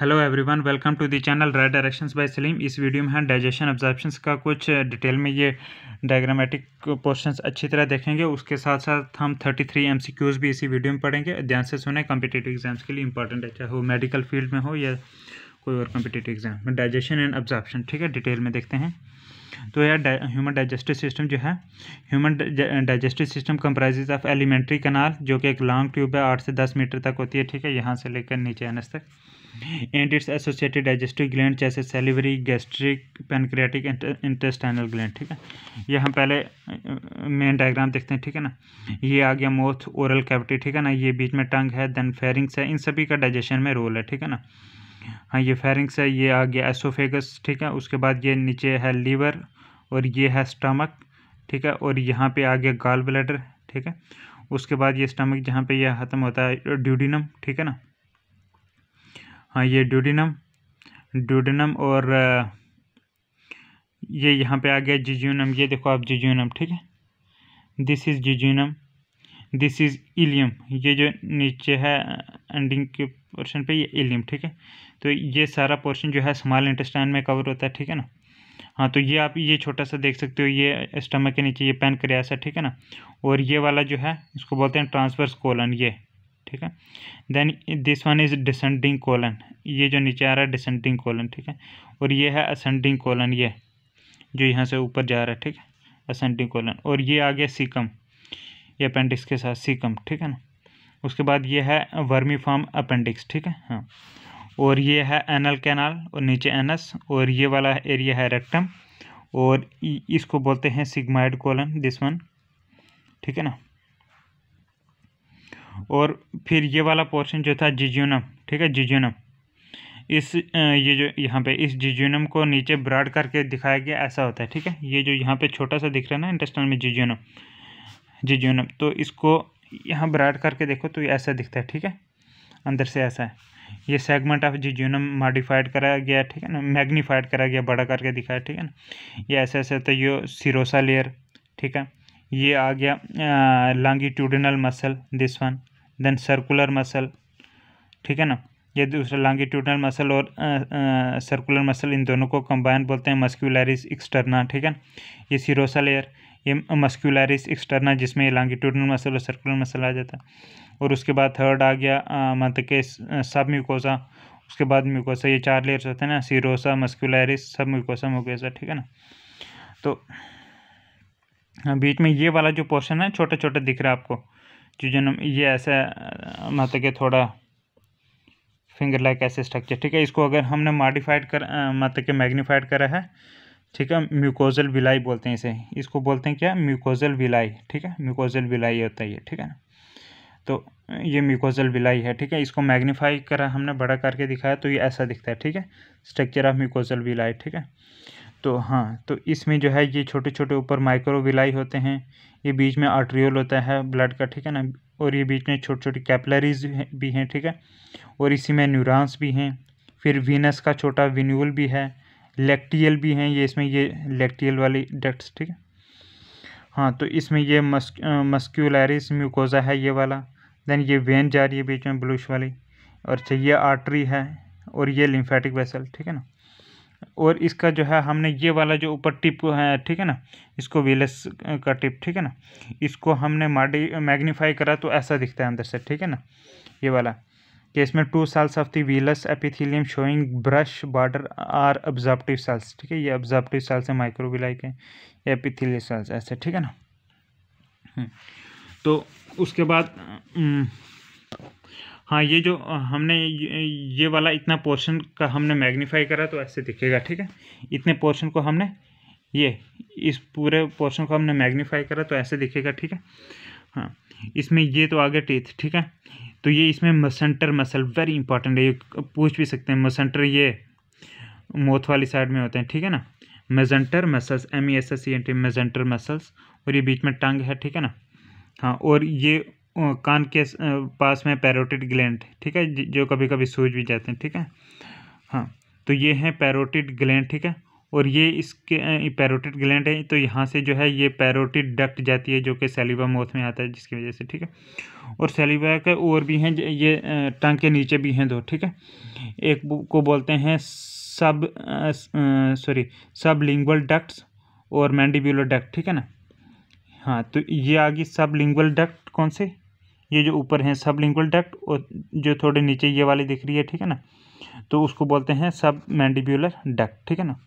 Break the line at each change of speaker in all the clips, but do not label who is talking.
Hello everyone welcome to the channel right directions by Salim इस video में हम digestion observations का कुछ डिटेल uh, में ये डायग्रामेटिक पोर्शंस अच्छी तरह देखेंगे उसके साथ साथ हम 33 एमसीक्यूज भी इसी वीडियो में पढ़ेंगे ध्यान से सुने कम्पिटेटिव एग्जाम्स के लिए इंपॉर्टेंट है चाहे वो मेडिकल फील्ड में हो या कोई और कम्पिटेटिव एग्जाम में डाइजेशन एंड ऑब्जर्वेशन ठीक है डिटेल में देखते हैं तो यार डा, ह्यूमन डाइजेस्टिव सिस्टम जो है human digestive system comprises of alimentary canal जो कि एक लॉन्ग ट्यूब है आठ से दस मीटर तक होती है ठीक है यहाँ से लेकर नीचे आने तक and its associated digestive gland जैसे salivary gastric pancreatic intestinal gland ठीक है ये हम पहले मेन डायग्राम देखते हैं ठीक है ना ये आ गया मोथ ओरल कैविटी ठीक है ना ये बीच में टंग है देन फेरिंग्स है इन सभी का डाइजेशन में रोल है ठीक है ना हाँ ये फेरिंग्स है ये आ गया एसोफेगस ठीक है उसके बाद ये नीचे है लीवर और ये है स्टमक ठीक है और यहाँ पे आ गया गाल ब्लैडर ठीक है उसके बाद ये स्टमक जहाँ पे ये ख़त्म होता है ड्यूडिनम ठीक है ना हाँ ये ड्यूडिनम ड्यूडिनम और ये यहाँ पे आ गया जिजूनम ये देखो आप जिजूनम ठीक है this is jejunum this is ileum ये जो नीचे है एंडिंग के पोर्शन पे ये इलियम ठीक है तो ये सारा पोर्शन जो है स्मॉल इंटेस्टाइन में कवर होता है ठीक है ना हाँ तो ये आप ये छोटा सा देख सकते हो ये स्टमक के नीचे ये पेन क्रियास है ठीक है ना और ये वाला जो है इसको बोलते हैं ट्रांसवर्स कोलन ये ठीक है then this one is descending colon ये जो नीचे आ रहा है डिसेंडिंग कॉलन ठीक है और ये है असेंडिंग कॉलन ये जो यहाँ से ऊपर जा रहा है ठीक है असेंडिंग कॉलन और ये आ गया सीकम ये अपेंडिक्स के साथ सीकम ठीक है ना उसके बाद ये है वर्मी फॉर्म अपेंडिक्स ठीक है हाँ और ये है एनल कैनाल और नीचे एनस और ये वाला एरिया है रेक्टम और इसको बोलते हैं सिग्माइड कॉलन दिस वन ठीक है ना और फिर ये वाला पोर्शन जो था जिजूनम ठीक है जिजूनम इस ये जो यहाँ पे इस जिजूनम को नीचे ब्रॉड करके दिखाया गया ऐसा होता है ठीक है ये जो यहाँ पे छोटा सा दिख रहा है ना इंटेस्टाइन में जिजूनम जिजूनम तो इसको यहाँ ब्रॉड करके देखो तो ऐसा दिखता है ठीक है अंदर से ऐसा है ये सेगमेंट ऑफ जिजूनम मॉडिफाइड कराया गया ठीक है ना मैग्नीफाइड करा गया बड़ा करके दिखाया ठीक है ना ये ऐसे ऐसे तो ये सिरोसा लेयर ठीक है ये आ गया longitudinal muscle this one then circular muscle ठीक है ना ये दूसरा लॉन्गिट्यूडनल मसल और सर्कुलर मसल इन दोनों को कंबाइन बोलते हैं मस्क्यूलरिस एक्सटर्ना ठीक है ये सीरोसा लेयर ये मस्क्यूलरिस एक्सटर्ना जिसमें ये लॉन्गिट्यूडनल मसल और सर्कुलर मसल आ जाता है और उसके बाद थर्ड आ गया मत के सब म्यूकोसा उसके बाद म्यूकोसा ये चार लेयर्स होते हैं ना serosa muscularis submucosa mucosa ठीक है ना तो बीच में ये वाला जो पोर्शन है छोटे छोटे दिख रहा है आपको जो ये ऐसा मतलब कि थोड़ा फिंगर लाइक ऐसे स्ट्रक्चर ठीक है इसको अगर हमने मॉडिफाइड कर मतलब कि मैग्नीफाइड करा है ठीक है म्यूकोजल विलाई बोलते हैं इसे इसको बोलते हैं क्या म्यूकोजल विलाई ठीक है म्यूकोजल विलाई होता है ये ठीक है ना तो ये म्यूकोजल विलाई है ठीक है इसको मैग्नीफाई करा हमने बड़ा करके दिखाया तो ये ऐसा दिखता है ठीक है स्ट्रक्चर ऑफ म्यूकोजल विलाई ठीक है तो हाँ तो इसमें जो है ये छोटे छोटे ऊपर माइक्रोविलाई होते हैं ये बीच में आर्ट्रियोल होता है ब्लड का ठीक है ना और ये बीच में छोटी छोटी कैपलरीज भी हैं ठीक है और इसी में न्यूरॉन्स भी हैं फिर वीनस का छोटा विन्यूल भी है लेक्टियल भी हैं ये इसमें ये लेक्टियल वाली डक्ट्स ठीक है हाँ तो इसमें ये मस्क मस्क्यूलरिस म्यूकोजा है ये वाला देन ये वेन जा रही है बीच में ब्लूश वाली और चाहिए आर्टरी है और ये लिम्फेटिक वेसल ठीक है ना और इसका जो है हमने ये वाला जो ऊपर टिप है ठीक है ना इसको वीलेस का टिप ठीक है ना इसको हमने माडी मैग्नीफाई करा तो ऐसा दिखता है अंदर से ठीक है ना ये वाला कि इसमें two cells of the villus epithelium showing brush border are absorptive cells ठीक है ये ऑब्जॉर्प्टिव सेल्स है माइक्रोविलाई के एपिथीलियम सेल्स ऐसे ठीक है ना हम्म। तो उसके बाद हम्म, हाँ ये जो हमने ये वाला इतना पोर्शन का हमने मैग्नीफाई करा तो ऐसे दिखेगा ठीक है इतने पोर्शन को हमने ये इस पूरे पोर्शन को हमने मैग्नीफाई करा तो ऐसे दिखेगा ठीक है हाँ इसमें ये तो आगे टीथ ठीक है तो ये इसमें मसेंटर मसल वेरी इंपॉर्टेंट है ये पूछ भी सकते हैं मसेंटर ये मोथ वाली साइड में होते हैं ठीक है ना masseter muscles M E S S C N T masseter muscles और ये बीच में टंग है ठीक है ना हाँ और ये कान के पास में पैरोटिड ग्लैंड ठीक है जो कभी कभी सूज भी जाते हैं ठीक है हाँ तो ये है पैरोटिड ग्लैंड ठीक है और ये इसके पैरोटिड ग्लैंड है तो यहाँ से जो है ये पैरोटिड डक्ट जाती है जो कि सेलिवा मोथ में आता है जिसकी वजह से ठीक है और सेलिवा के और भी हैं ये टंग के नीचे भी हैं दो ठीक है एक को बोलते हैं sub sorry sublingual ducts और मैंडिब्यूलर डक्ट ठीक है ना हाँ तो ये आ गई सब लिंगल डक्ट कौन से ये जो ऊपर हैं सब लिंगुअल डक्ट और जो थोड़े नीचे ये वाली दिख रही है ठीक है ना तो उसको बोलते हैं सब मैंडिब्यूलर डक्ट ठीक है ना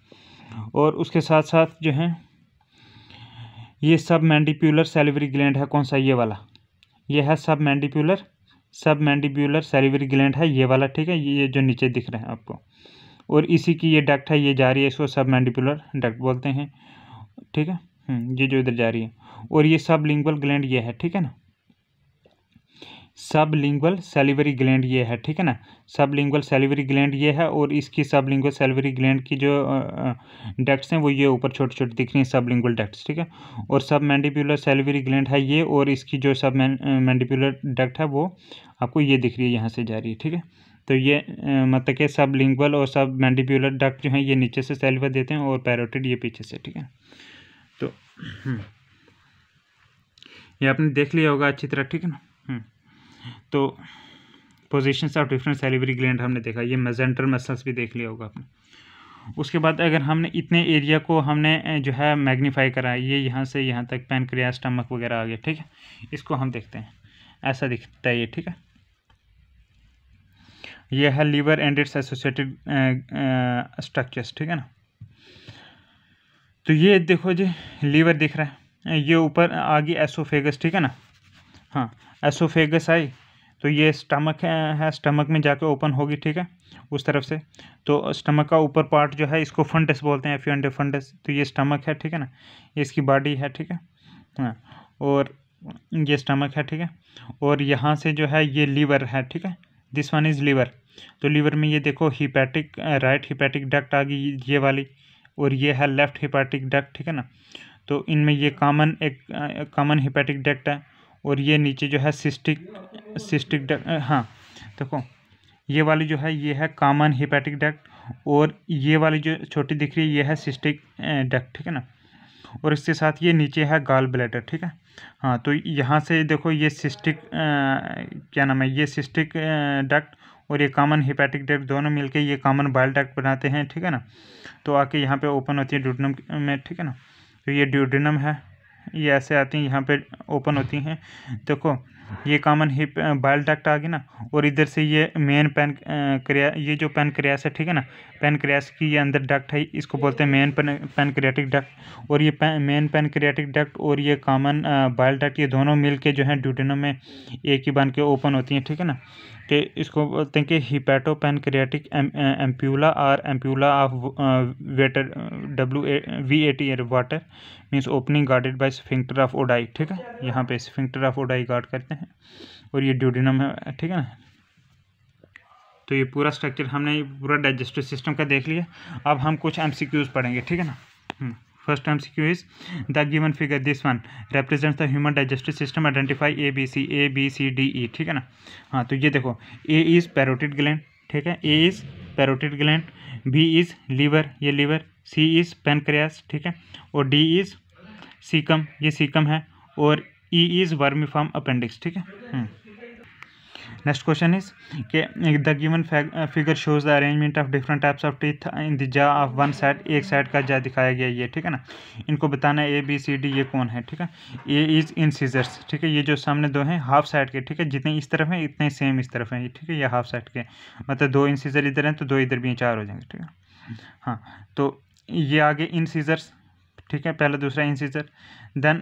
और उसके साथ साथ जो है ये सब मैंडिप्यूलर सेलिवरी ग्लैंड है कौन सा ये वाला ये है सब मैंडिप्यूलर सब मैंडिप्यूलर सेलिवरी ग्लैंड है ये वाला ठीक है ये जो नीचे दिख रहे हैं आपको और इसी की ये डक्ट है ये जा रही है इसको सब मैंडिप्यूलर डक्ट बोलते हैं ठीक है हम्म, ये जो इधर जा रही है और ये सब लिंगुअल ग्लैंड ये है ठीक है ना सब लिंगल सेलिवरी ग्लैंड ये है ठीक है ना सब लिंगल सेलिवरी ग्लैंड ये है और इसकी सब लिंगल सेलिवरी ग्लैंड की जो डक्ट्स हैं वो ये ऊपर छोटे छोटे दिख रही हैं लिंगल डक्ट्स ठीक है और सब मैंडिपुलर सेलिवरी ग्लैंड है ये और इसकी जो सब मैंडिपुलर डक्ट है वो आपको ये दिख रही है यहाँ से जा रही है ठीक है तो ये मतलब कि सब लिंगल और सब मैंडिपुलर डक्ट जो हैं ये नीचे से सेलिवर देते हैं और पैरोटिड ये पीछे से ठीक है तो हम्म, ये आपने देख लिया होगा अच्छी तरह ठीक है ना तो position of different salivary gland हमने देखा ये मेजेंटर मसल्स भी देख लिया होगा आपने उसके बाद अगर हमने इतने एरिया को हमने जो है मैग्नीफाई करा ये यहाँ से यहाँ तक पैनक्रिया स्टमक वगैरह आ गया ठीक है इसको हम देखते हैं ऐसा दिखता है ये ठीक है ये है liver and its associated structures ठीक है ना तो ये देखो जी लीवर दिख रहा है ये ऊपर आ गई एसोफेगस ठीक है ना हाँ एसोफेगस आई तो ये स्टमक है स्टमक में जाके ओपन होगी ठीक है उस तरफ से तो स्टमक का ऊपर पार्ट जो है इसको फंडस बोलते हैं एफ फंडस तो ये स्टमक है ठीक है ना ये इसकी बॉडी है ठीक है हाँ और ये स्टमक है ठीक है और यहाँ से जो है ये लीवर है ठीक है दिस वन इज़ लीवर तो लीवर में ये देखो हिपैटिक राइट हिपैटिक डक्ट आ गई ये वाली और ये है लेफ़्ट हिपैटिक डक्ट ठीक है ना तो इनमें ये कॉमन एक कॉमन हिपैटिक डक्ट है और ये नीचे जो है सिस्टिक सिस्टिक डक्ट हाँ देखो ये वाली जो है ये है कॉमन हिपैटिक डक्ट और ये वाली जो छोटी दिख रही है ये है सिस्टिक डक्ट ठीक है ना और इसके साथ ये नीचे है गाल ब्लैडर ठीक है हाँ तो यहाँ से देखो ये सिस्टिक आ, क्या नाम है ये सिस्टिक डक्ट और ये कॉमन हिपैटिक डक्ट दोनों मिलके ये कॉमन बाइल डक्ट बनाते हैं ठीक है ना तो आके यहाँ पे ओपन होती है ड्यूडनम में ठीक है ना तो ये ड्यूडनम है ये ऐसे आती हैं यहाँ पे ओपन होती हैं देखो ये कॉमन हिप बाइल डक्ट आ गई ना और इधर से ये मेन पेन क्रिया ये जो पेन क्रियास है ठीक है ना पेन क्रियास की ये अंदर डक्ट है इसको बोलते हैं main pan pancreatic duct और ये मेन पेन क्रियाटिक डक्ट और ये कॉमन बाइल डक्ट ये दोनों मिल के जो है ड्यूटेनो में एक ही बन के ओपन होती हैं ठीक है ना कि इसको बोलते हैं कि hepato pancreatic ampulla or ampulla of Vater W A V A T R Vater means opening guarded by sphincter of Oddi ठीक है यहाँ पे स्फिंक्टर ऑफ ओडाई गार्ड करते हैं और ये ड्यूडिनम है ठीक है ना तो ये पूरा स्ट्रक्चर हमने पूरा डाइजेस्टिव सिस्टम का देख लिया अब हम कुछ एम पढ़ेंगे ठीक है ना हम्म। first MCQ is the given figure this one represents the human digestive system identify A B C A B C D E ठीक है ना हाँ तो ये देखो A is parotid gland ठीक है A is parotid gland B is liver ये liver C is pancreas ठीक है और D is सीकम ये सीकम है और E is वर्मीफॉर्म अपेंडिक्स ठीक है नेक्स्ट क्वेश्चन इज के the given figure shows the arrangement of different types of teeth in the jaw of one side एक साइड का जा दिखाया गया ये ठीक है ना इनको बताना है ए बी सी डी ये कौन है ठीक है ए इज इन सीजर्स ठीक है ये जो सामने दो हैं हाफ साइड के ठीक है जितने इस तरफ हैं इतने सेम इस तरफ हैं ठीक है ये हाफ साइड के मतलब दो इन सीजर इधर हैं तो दो इधर भी हैं चार हो जाएंगे ठीक है हाँ तो ये आगे इन सीजर्स ठीक है पहला दूसरा इन सीजर देन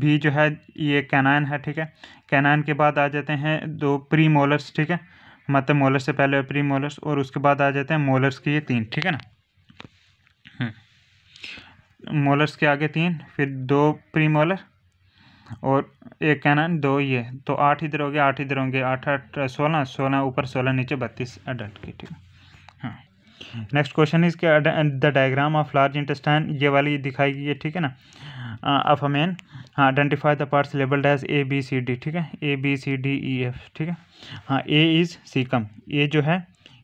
भी जो है ये कैनाइन है ठीक है कैनाइन के बाद आ जाते हैं दो प्री मोलर्स ठीक है मतलब मोलर्स से पहले प्री मोलर्स और उसके बाद आ जाते हैं मोलर्स के ये तीन ठीक है ना मोलर्स हम्म। के आगे तीन फिर दो प्री मोलर और एक कैनाइन दो ये तो आठ इधर हो गए आठ इधर होंगे आठ आठ सोलह सोलह ऊपर सोलह नीचे बत्तीस अडल्ट की ठीक है हाँ नेक्स्ट क्वेश्चन इज के the diagram of large intestine ये वाली दिखाई गई है ठीक है ना हाँ, अब हमें हाँ identify the parts labelled as A B C D ठीक है A B C D E F ठीक है हाँ ए इज़ सीकम ए जो है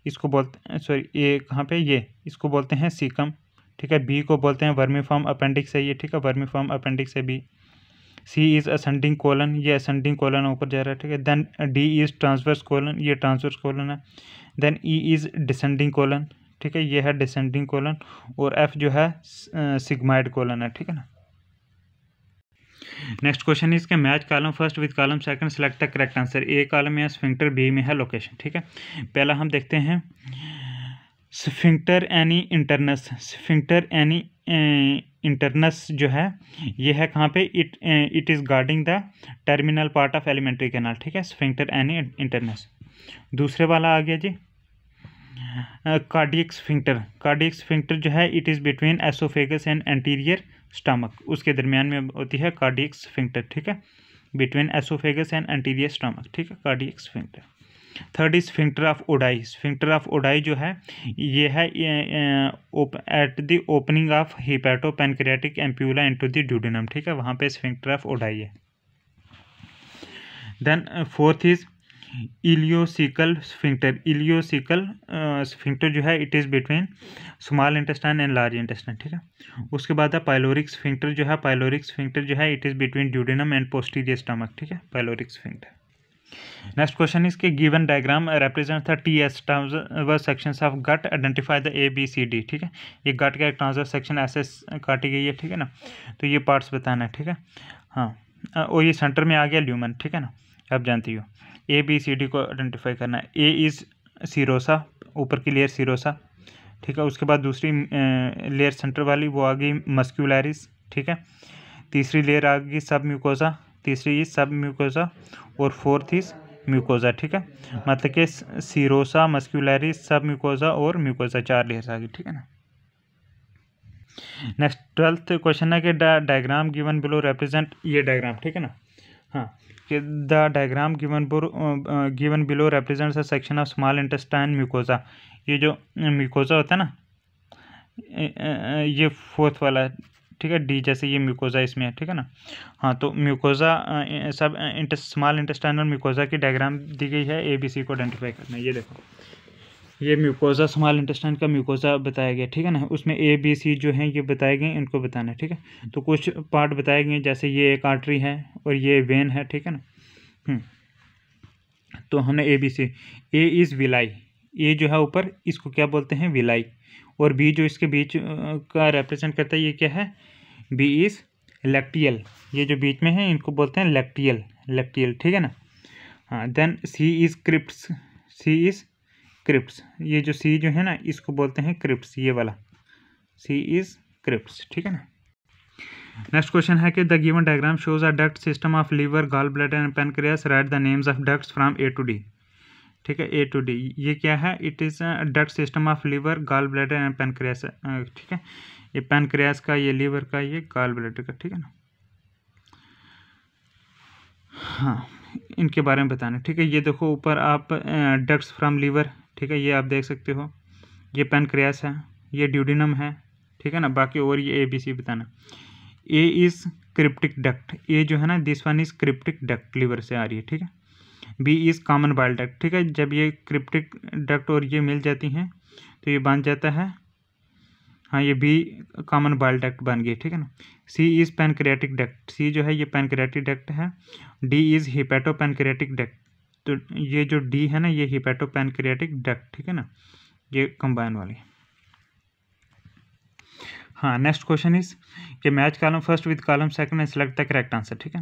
इसको बोलते सॉरी ए कहाँ पे ये इसको बोलते हैं सीकम ठीक है बी को बोलते हैं वर्मी फॉर्म अपेंडिक्स है ये ठीक है वर्मी फॉर्म अपेंडिक्स है B C is ascending colon ये असेंडिंग कोलन ऊपर जा रहा है ठीक है then D is transverse colon ये ट्रांसवर्स कोलन है then E is descending colon ठीक है ये है डिसेंडिंग कोलन और एफ जो है सिग्माइड कोलन है ठीक है ना नेक्स्ट क्वेश्चन इसके match column first with column second select the correct answer A column में स्फिंक्टर बी में है लोकेशन ठीक है पहला हम देखते हैं sphincter ani internus sphincter ani internus जो है ये है कहाँ पे it it is guarding the terminal part of alimentary canal ठीक है स्फिंक्टर एनी इंटरनस दूसरे वाला आ गया जी कार्डियक स्फिंक्टर कार्डियक स्फिंक्टर जो है it is between oesophagus and anterior stomach उसके दरमियान में होती है कार्डियक स्फिंक्टर ठीक है between oesophagus and anterior stomach ठीक है cardiac sphincter third is sphincter of Oddi sphincter of Oddi जो है ये है at the opening of hepato pancreatic ampulla in the duodenum ठीक है वहाँ पे स्फिंक्टर ऑफ ओडाई है then fourth is ileocaecal sphincter ileocaecal sphincter जो है it is between small intestine and large intestine ठीक है उसके बाद है पाइलोरिक स्फिंक्टर जो है पाइलोरिक स्फिंक्टर जो है it is between duodenum and posterior stomach ठीक है pyloric sphincter next question is के given diagram represent the T S transverse section of gut identify the A B C D ठीक है ये गट का एक ट्रांसवर्स सेक्शन ऐसे काटी गई है ठीक है ना तो ये पार्ट्स बताना है ठीक है हाँ और ये सेंटर में आ गया ल्यूमन ठीक है ना आप जानती हो ए बी सी डी को आइडेंटिफाई करना है ए इज़ सीरोसा ऊपर की लेयर सीरोसा ठीक है उसके बाद दूसरी लेयर सेंटर वाली वो आ गई मस्क्यूलरिस ठीक है तीसरी लेयर आ गई सब म्यूकोसा तीसरी इज सब म्यूकोसा और फोर्थ इज म्यूकोजा ठीक है मतलब कि सीरोसा मस्क्यूलरिस सब म्यूकोजा और म्यूकोजा चार लेयर्स आ गई ठीक है ना नेक्स्ट ट्वेल्थ क्वेश्चन है कि डायग्राम गिवन बिलो रिप्रेजेंट ये डायग्राम ठीक है ना हाँ the diagram given for uh, uh, given below represents a section of small intestine mucosa ये जो म्यूकोजा uh, होता है ना ये फोर्थ वाला ठीक है डी जैसे ये म्यूकोजा इसमें है ठीक है ना हाँ तो mucosa uh, sub inter small intestinal mucosa की डायग्राम दी गई है ए बी सी को आइडेंटिफाई करना ये देखो ये म्यूकोज़ा स्मॉल इंटेस्टाइन का म्यूकोज़ा बताया गया ठीक है ना उसमें ए बी सी जो हैं ये बताए गए इनको बताना है ठीक है तो कुछ पार्ट बताए गए जैसे ये एक आर्टरी है और ये वेन है ठीक है ना हम्म। तो हमने A B C A is villi A जो है ऊपर इसको क्या बोलते हैं विलाई और बी जो इसके बीच का रिप्रेजेंट करता है ये क्या है बी इज़ लेक्टियल ये जो बीच में है इनको बोलते हैं लेक्टियल लेक्टियल ठीक है ना हाँ then C is crypt C is crypts ये जो सी जो है ना इसको बोलते हैं क्रिप्स ये वाला सी इज़ क्रिप्स ठीक है ना नेक्स्ट क्वेश्चन है कि the given diagram shows a duct system of liver gall bladder and pancreas write the names of ducts from A to D ठीक है ए टू डी ये क्या है it is duct system of liver gall bladder and pancreas ठीक है ये pancreas का ये लीवर का ये गॉल ब्लड का ठीक है ना हाँ इनके बारे में बताना ठीक है ये देखो ऊपर आप डक्ट्स फ्रॉम लीवर ठीक है ये आप देख सकते हो ये पेनक्रियास है ये ड्यूडिनम है ठीक है ना बाकी और ये ए बी सी बताना A is cryptic duct A जो है ना this one is cryptic duct liver से आ रही है ठीक है B is common bile duct ठीक है जब ये क्रिप्टिक डक्ट और ये मिल जाती हैं तो ये बन जाता है हाँ ये बी कॉमन बाइल डक्ट बन गई ठीक है ना C is pancreatic duct C जो है ये पेनक्रेटिक डक्ट है D is hepato pancreatic duct तो ये जो डी है ना ये हिपेटो पैनक्रियाटिक डक्ट ठीक है ना ये कंबाइन वाली हाँ नेक्स्ट क्वेश्चन इज कि match column first with column second and select the correct answer ठीक है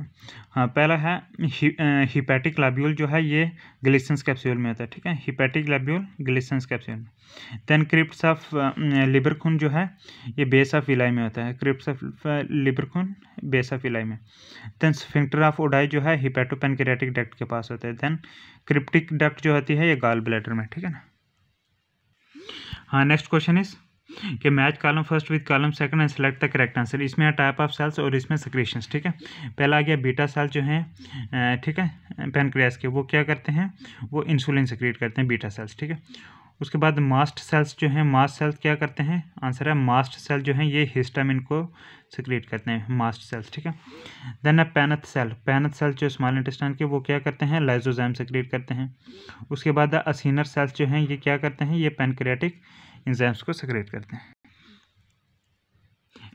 हाँ पहला है हिपैटिक लैब्यूल जो है ये ग्लिसंस कैप्सूल में होता है ठीक है हिपैटिक लैब्यूल ग्लिसंस कैप्सूल में देन क्रिप्ट ऑफ लिबरखून जो है ये बेस ऑफ इलाई में होता है crypt of Lieberkuhn base of villi में देन स्फिंक्टर ऑफ ओडाई जो है हिपैटोपेनक्रियाटिक डक्ट के पास होता है देन क्रिप्टिक डक्ट जो होती है ये गाल ब्लैडर में ठीक है ना हाँ नेक्स्ट क्वेश्चन इज़ कि match column first with column second and select the correct answer इसमें है टाइप ऑफ सेल्स और इसमें सक्रेशन ठीक है पहला आ गया बीटा सेल जो है ठीक है पेनक्रियास के वो क्या करते हैं वो इंसुलिन सक्रिएट करते हैं बीटा सेल्स ठीक है उसके बाद मास्ट सेल्स जो हैं मास्ट सेल्स क्या करते हैं आंसर है मास्ट सेल जो हैं ये हिस्टामिन को सिक्रिएट करते हैं मास्ट सेल्स ठीक है देन है पैनथ सेल पैनथ सेल्स जो स्मॉल इंटेस्टाइन के वो क्या करते हैं लाइजोजाम सिक्रिएट करते हैं उसके बाद असीनर सेल्स जो हैं ये क्या करते हैं ये पेनक्रियाटिक इंजाम्स को सक्रेट करते हैं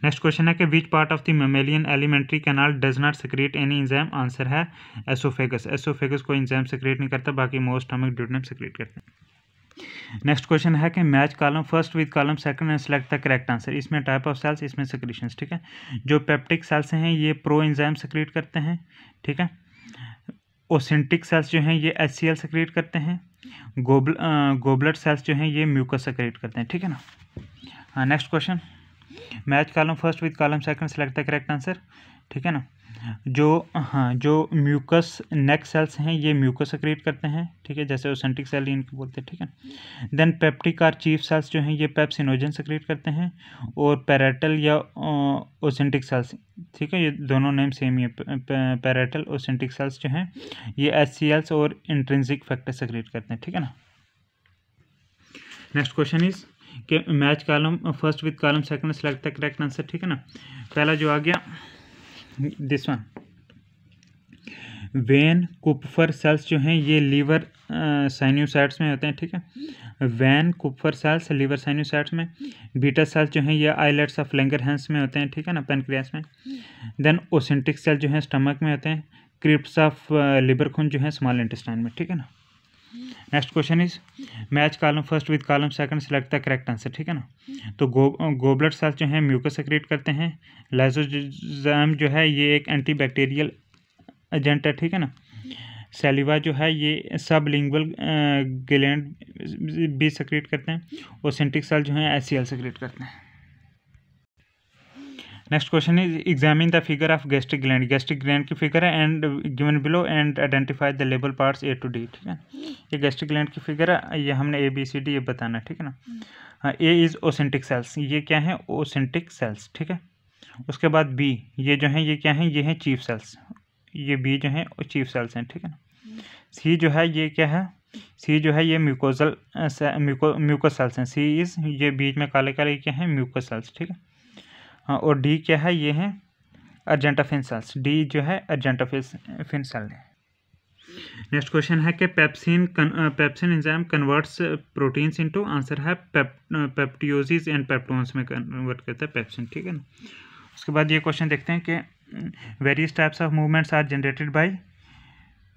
नेक्स्ट क्वेश्चन है कि which part of the mammalian alimentary canal does not secrete any enzyme answer है एसोफेगस एसोफेगस को इंजाम सक्रिएट नहीं करता बाकी मोस्ट हम ड्यूटनम सक्रिएट करते हैं नेक्स्ट क्वेश्चन है कि match column first with column second and select the correct answer इसमें टाइप ऑफ सेल्स इसमें सक्रीशन ठीक है जो पेप्टिक सेल्स हैं ये प्रो इंजाम सक्रिएट करते हैं ठीक है ओसेंटिक सेल्स जो हैं ये एच सी एल सक्रिएट करते हैं गोबल गोबलट सेल्स जो हैं ये म्यूकस सक्रिएट करते हैं ठीक है ना next question match column first with column second select the correct answer ठीक है ना जो हाँ जो म्यूकस नेक सेल्स हैं ये म्यूकस सक्रिएट करते हैं ठीक है जैसे ओसेंटिक सेल इनको बोलते हैं ठीक है then peptic or chief cells जो हैं ये पेप्सिनोजन सक्रिएट करते हैं और पैरेटल या ओसेंटिक सेल्स ठीक है ये दोनों नेम सेम ही है पैरेटल ओसेंटिक सेल्स जो हैं ये एच और इंट्रेंसिक फैक्टर सक्रिएट करते हैं ठीक है ना नेक्स्ट क्वेश्चन इज़ के match column first with column second select the correct answer ठीक है ना पहला जो आ गया this one von Kupffer cells जो हैं ये लीवर साइन्यूसाइट्स uh, में होते हैं ठीक है von Kupffer cells liver sinusoids में बीटा सेल्स जो हैं ये आईलेट्स ऑफ लेंगर हैंस में होते हैं ठीक है ना पेनक्रियास में देन ओसेंटिक सेल जो हैं स्टमक में होते हैं क्रिप्स ऑफ लिबर खून जो है स्मॉल इंटेस्टाइन में ठीक है ना next question is match column first with column second select the correct answer ठीक है ना तो गो गोब्लड सेल्स जो हैं म्यूकस सेक्रेट करते हैं लाइजोजाम जो है ये एक एंटी बैक्टीरियल एजेंट है ठीक है ना सेलिवा जो है ये सब लिंगल ग्लैंड भी सक्रिएट करते हैं और सेंट्रिक सेल जो हैं एस सी सेक्रेट करते हैं next question is examine the figure of gastric gland gastric gland की फिगर है and given below and identify the label parts A to D ठीक है ये गैस्ट्रिक ग्लैंड की फिगर है ये हमने ए बी सी डी ये बताना है ठीक है ना ए इज़ ओसेंटिक सेल्स ये क्या है ओसेंटिक सेल्स ठीक है उसके बाद बी ये जो है ये क्या है ये हैं चीफ सेल्स ये बी जो है चीफ सेल्स हैं ठीक है ना सी जो है ये क्या है सी जो है ये म्यूकोजल म्यूको म्यूकोस सेल्स हैं सी इज़ ये बीच में काले काले क्या है म्यूकोस सेल्स ठीक है हाँ और डी क्या है ये है अर्जेंटाफिन सेल्स डी जो है अर्जेंटाफिन सेल है नेक्स्ट क्वेश्चन है कि pepsin pepsin enzyme converts proteins into answer है पेप्टियोजिस एंड पेप्टोन्स में कन्वर्ट करता है पेप्सिन ठीक है ना उसके बाद ये क्वेश्चन देखते हैं कि various types of movements are generated by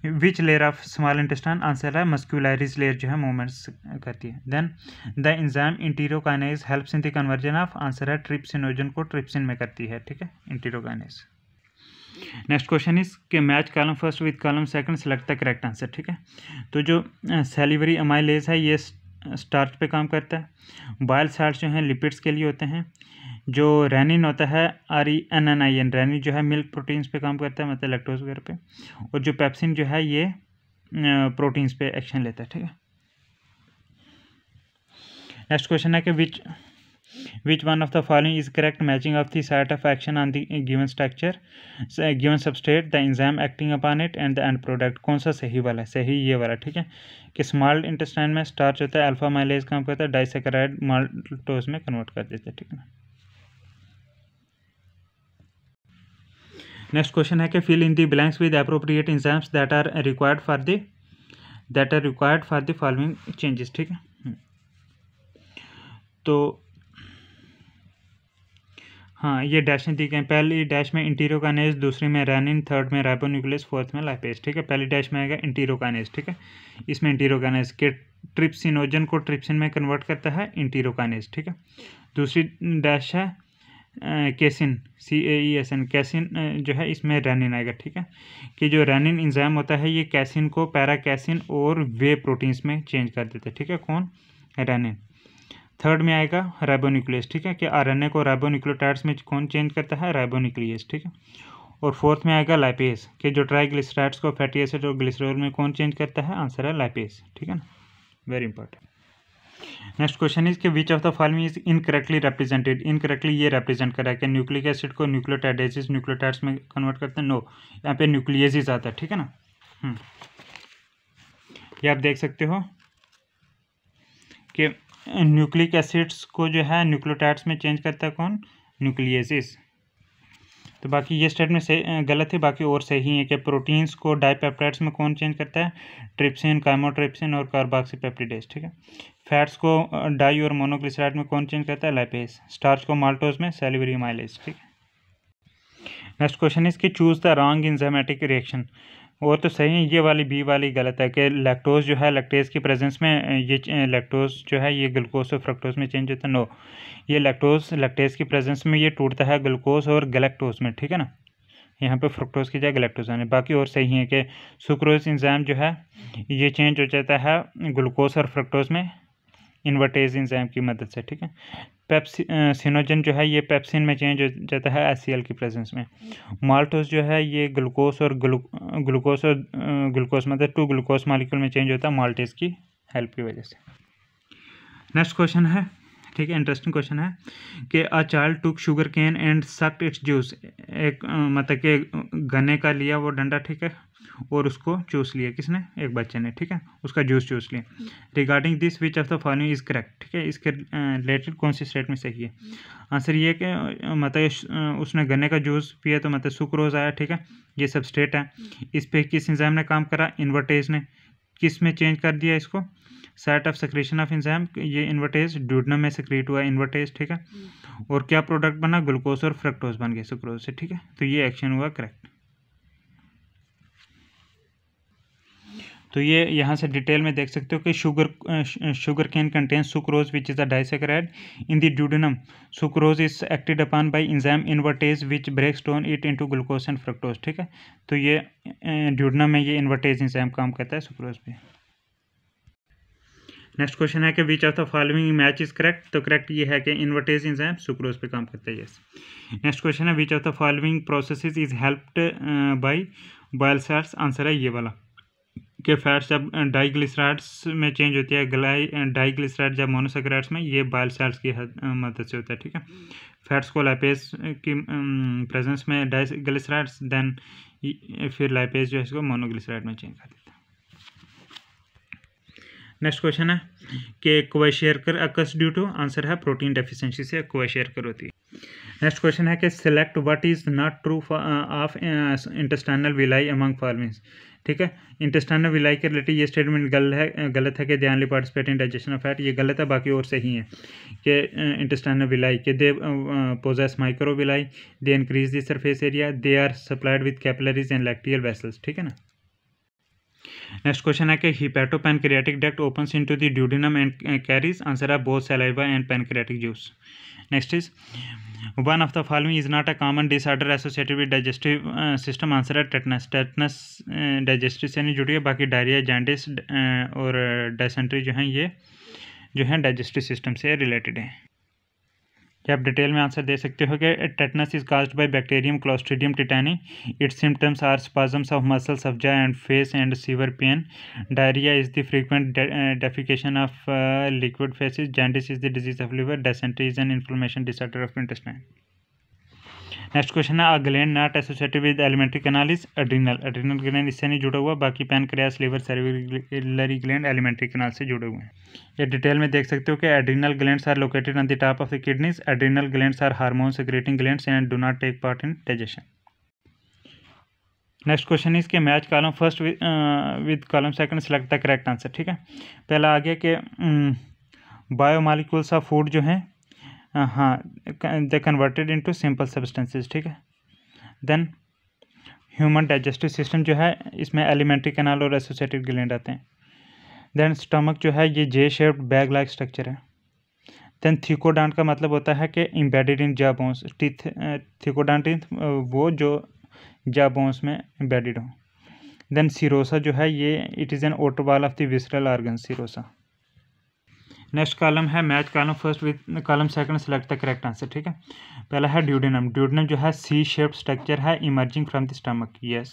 which layer of small intestine answer है मस्क्यूलाइरिज लेयर जो है मूवमेंट्स करती है then the enzyme enterokinase helps in the conversion of answer है ट्रिप्सिनोजन को ट्रिप्सिन में करती है ठीक है इंटीरोकाइनाइज नेक्स्ट क्वेश्चन इज के match column first with column second select the correct answer ठीक है तो जो सेलिवरी अमाइलेज है ये स्टार्च पे काम करता है बाइल साल्ट जो हैं लिपिड्स के लिए होते हैं जो रैनिन होता है R E N N I N rennin जो है मिल्क प्रोटीन्स पे काम करता है मतलब लेक्टोज वगैरह पे और जो पेप्सिन जो है ये प्रोटीन्स पे एक्शन लेता है ठीक है नेक्स्ट क्वेश्चन है कि which which one of the following is correct matching of the site of action on the given structure given substrate the enzyme acting upon it and the end product कौन सा सही वाला है सही ये वाला ठीक है कि स्मॉल इंटेस्टाइन में स्टार्च होता है अल्फा माइलेज काम करता है डाइसेक्राइड माल्टोज में कन्वर्ट कर देते हैं ठीक है नेक्स्ट क्वेश्चन है कि fill in the blanks with appropriate exams that are required for the that are required for the following changes ठीक है हम्म। तो हाँ ये डैश दी गई पहली डैश में इंटीरोकानेज दूसरी में रैनिन थर्ड में न्यूक्लियस फोर्थ में लाइपेज ठीक है पहली डैश में आएगा इंटीरोकानेज ठीक है इसमें इंटीरोकानेज के ट्रिप्सिनोजन को ट्रिप्सिन में कन्वर्ट करता है इंटीरोकानेज ठीक है दूसरी डैश है casein C A E S N casein e जो है इसमें रैनिन आएगा ठीक है कि जो रैनिन इंजाम होता है ये कैसिन को पैरा कैसिन और वे प्रोटीन्स में चेंज कर देते हैं ठीक है कौन रैनिन थर्ड में आएगा राइबोन्यूक्लियस ठीक है कि आरएनए को राइबोन्यूक्लियोटाइड्स में कौन चेंज करता है राइबोन्यूक्लियस ठीक है और फोर्थ में आएगा लाइपेस कि जो ट्राइग्लिसराइड्स को फैटी एसिड और ग्लिसरोल में कौन चेंज करता है आंसर है लाइपेस ठीक है ना very important next question is के which of the following is incorrectly represented incorrectly ये रिप्रेजेंट करा है कि न्यूक्लिक एसिड को न्यूक्लियोटाइडेसिस न्यूक्लियोटाइड्स में कन्वर्ट करते हैं नो यहाँ पे न्यूक्लियसिस आता है ठीक है ना hmm. ये आप देख सकते हो कि न्यूक्लिक एसिड्स को जो है न्यूक्लियोटाइड्स में चेंज करता है कौन न्यूक्लियसिस तो बाकी ये स्टेटमेंट से गलत है बाकी और सही है कि प्रोटीन्स को डाईपेप्टाइड्स में कौन चेंज करता है ट्रिप्सिन कामोट्रिप्सिन और कार्बाक्सीपेप्टिडेज ठीक है फैट्स को डाई और मोनोग्लिसराइड में कौन चेंज करता है लाइपेस स्टार्च को माल्टोज में सेलिवरी माइलेज ठीक है नेक्स्ट क्वेश्चन इसके choose the wrong enzymatic reaction वो तो सही है ये वाली बी वाली गलत है कि लैक्टोज जो है लैक्टेज की प्रेजेंस में ये लैक्टोज जो है ये ग्लूकोज और फ्रक्टोज में चेंज होता है नो ये लैक्टोज लैक्टेज की प्रेजेंस में ये टूटता है ग्लूकोज और गलेक्टोज में ठीक है ना यहाँ पे फ्रक्टोज की जाए गलेक्टोज आने बाकी और सही है कि सुक्रोज इंजाम जो है ये चेंज हो जाता है ग्लूकोज और फ्रक्टोज में इन्वर्टेज इंजाम की मदद से ठीक है पेप्सिनोजन जो है ये पेप्सिन में चेंज हो जाता है एस की प्रेजेंस में माल्टोज जो है ये ग्लूकोस और ग्लूकोस और ग्लूकोस मतलब टू ग्लूकोस मालिक्यूल में चेंज होता है माल्टेज की हेल्प की वजह से नेक्स्ट क्वेश्चन है ठीक है इंटरेस्टिंग क्वेश्चन है कि a child took sugar cane and sucked its juice एक मतलब कि गन्ने का लिया वो डंडा ठीक है और उसको चूस लिया किसने एक बच्चे ने ठीक है उसका जूस चूस लिया regarding this which of the following is correct ठीक है इसके रिलेटेड कौन सी स्टेटमेंट सही है आंसर ये कि मतलब उसने गन्ने का जूस पिया तो मतलब सुक्रोज आया ठीक है ये सब स्टेट है इस पर किस इंजाम ने काम करा इन्वर्टेज ने किस में चेंज कर दिया इसको site of secretion of enzyme ये इन्वर्टेज ड्यूडनम में सेक्रेट हुआ इन्वर्टेज ठीक है हम्म। और क्या प्रोडक्ट बना ग्लूकोज और फ्रक्टोज बन गया सुक्रोज से ठीक है तो ये एक्शन हुआ करेक्ट तो ये यहाँ से डिटेल में देख सकते हो कि sugar sugar cane contain sucrose which is a disaccharide in the duodenum sucrose is acted upon by enzyme invertase which breaks down it into glucose and fructose ठीक है तो ये ड्यूडनम में ये इन्वर्टेज इंजाम काम करता है सुक्रोज पे नेक्स्ट क्वेश्चन है कि which of the following match is correct तो करेक्ट ये है कि इन्वर्टेज इंजाम सुक्रोज पे काम करता है यस नेक्स्ट क्वेश्चन है which of the following process is helped by bile salts answer है ये वाला के फैट्स जब डाइग्लिसराइड्स में चेंज होती है ग्लाई डाइग्लिसराइड जब मोनोसेक्राइड्स में ये बाइल सेल्स की मदद से होता है ठीक है फैट्स को लाइपेज की प्रेजेंस में डाइग्लिसराइड्स देन फिर लाइपेज जो है इसको मोनोग्लिसराइड में चेंज कर देता है नेक्स्ट क्वेश्चन है कि कर अकस ड्यू टू आंसर है प्रोटीन डेफिशेंसी से क्वेशेरकर होती है नेक्स्ट क्वेश्चन है कि select what is not true of intestinal villi among farming ठीक है इंटेस्टाइनल विलाई के रिलेटेड ये स्टेटमेंट गल है गलत है कि they only participate in digestion of fat ये गलत है बाकी और सही है कि इंटेस्टाइनल विलाई के they possess micro villi they increase the surface area they are supplied with capillaries and lacteal vessels ठीक है ना नेक्स्ट क्वेश्चन है कि pancreatic duct open into the duodenum and carries answer है both saliva and pancreatic juice next is one of the following is not a common disorder associated with digestive system answer है tetanus tetanus digestive से नहीं जुड़ी है बाकी diarrhoea जैंडिस uh, और dysentery जो हैं ये जो है डाइजेस्टिव सिस्टम से रिलेटेड हैं क्या आप डिटेल में आंसर दे सकते हो कि tetanus is caused by bacterium Clostridium tetani its symptoms are spasms of muscle सब्जा and face and severe pain diarrhoea is the frequent defecation of liquid faeces jaundice is the disease of liver dysentery is an inflammation disorder of intestine next question है a gland not associated with alimentary canal is adrenal adrenal gland इससे नहीं जुड़ा हुआ बाकी pancreas liver salivary gland alimentary canal से जुड़े हुए हैं ये डिटेल में देख सकते हो कि adrenal glands are located on the top of the kidneys adrenal glands are hormone secreting glands and do not take part in digestion next question इसके match column first with column second select the correct answer ठीक है पहला आ गया कि biomolecules of food जो हैं हाँ they converted into simple substances ठीक है देन ह्यूमन डाइजेस्टिव सिस्टम जो है इसमें एलिमेंट्री कैनाल और एसोसिएटेड ग्लैंड आते हैं देन स्टमक जो है ये J shaped bag like structure है देन थीकोडांट का मतलब होता है कि इम्बेडेड इन जा टीथ थीकोडांट वो जो जा में इम्बेडेड हों देन सिरोसा जो है ये it is an outer wall of the visceral organ serosa next column है match column first with column second select the correct answer ठीक है पहला है ड्यूडेनम ड्यूडेनम जो है सी शेप स्ट्रक्चर है emerging from the stomach yes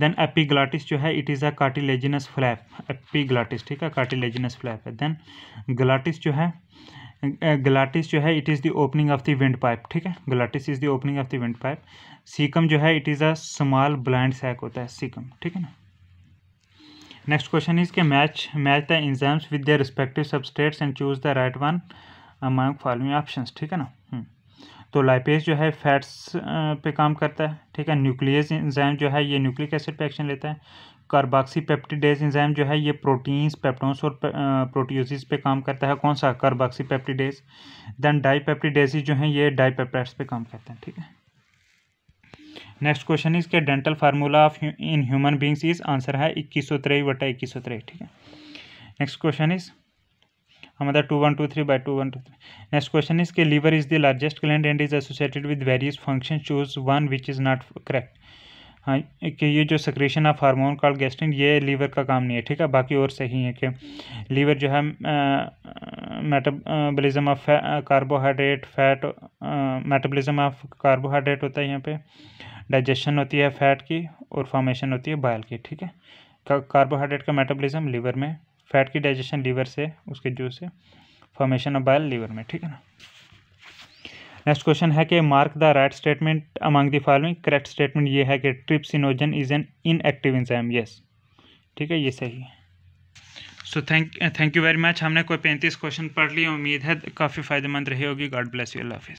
then epiglottis जो है it is a cartilaginous flap epiglottis ठीक है कार्टिलेजिनस फ्लैप है देन ग्लाटिस जो है ग्लाटिस जो है it is the opening of the windpipe ठीक है glottis is the opening of the windpipe caecum जो है it is a small blind sac होता है सीकम ठीक है ना क्वेश्चन इज के match match the the with the respective substrates and choose the right one among following option ठीक है ना हम्म। तो लाइपेज जो है फैट्स पे काम करता है ठीक है न्यूक्लियस इंजाइम जो है ये न्यूक्लिक एसिड पे एक्शन लेता है कार्बाक्सी पेप्टिडेज इंजाइम जो है ये प्रोटीन्स पेप्टोन्स और प्रोटीसिस पे काम करता है कौन सा कार्बाक्सी पेप्टिडेज देन डाईपेप्टिडेजी जो है ये डाईपेप्टाइड्स पे काम करते हैं ठीक है नेक्स्ट क्वेश्चन इज के dental formula of in human beings is answer है इक्कीस सौ त्रेई बटा इक्कीस सौ त्रेई ठीक है नेक्स्ट क्वेश्चन इज हमारा two one two three by two one two three next question is के liver is the largest gland and is associated with various function choose one which is not correct हाँ कि ये जो secretion of hormone call gastrin ये liver का काम नहीं है ठीक है बाकी और सही है कि लीवर जो है metabolism of carbohydrate fat metabolism of carbohydrate होता है यहाँ पे डाइजेशन होती है फैट की और फॉर्मेशन होती है बाइल की ठीक है कार्बोहाइड्रेट का मेटाबॉलिज्म लीवर में फैट की डाइजेशन लीवर से उसके जूस से फॉर्मेशन ऑफ बाइल लीवर में ठीक है ना नेक्स्ट क्वेश्चन है कि mark the right statement among the following correct statement ये है कि trypsinogen is an inactive enzyme yes ठीक है ये सही है so thank thank you very much हमने कोई पैंतीस क्वेश्चन पढ़ लिए उम्मीद है काफ़ी फ़ायदेमंद रही होगी गॉड ब्लेस यू अल्लाह हाफिज़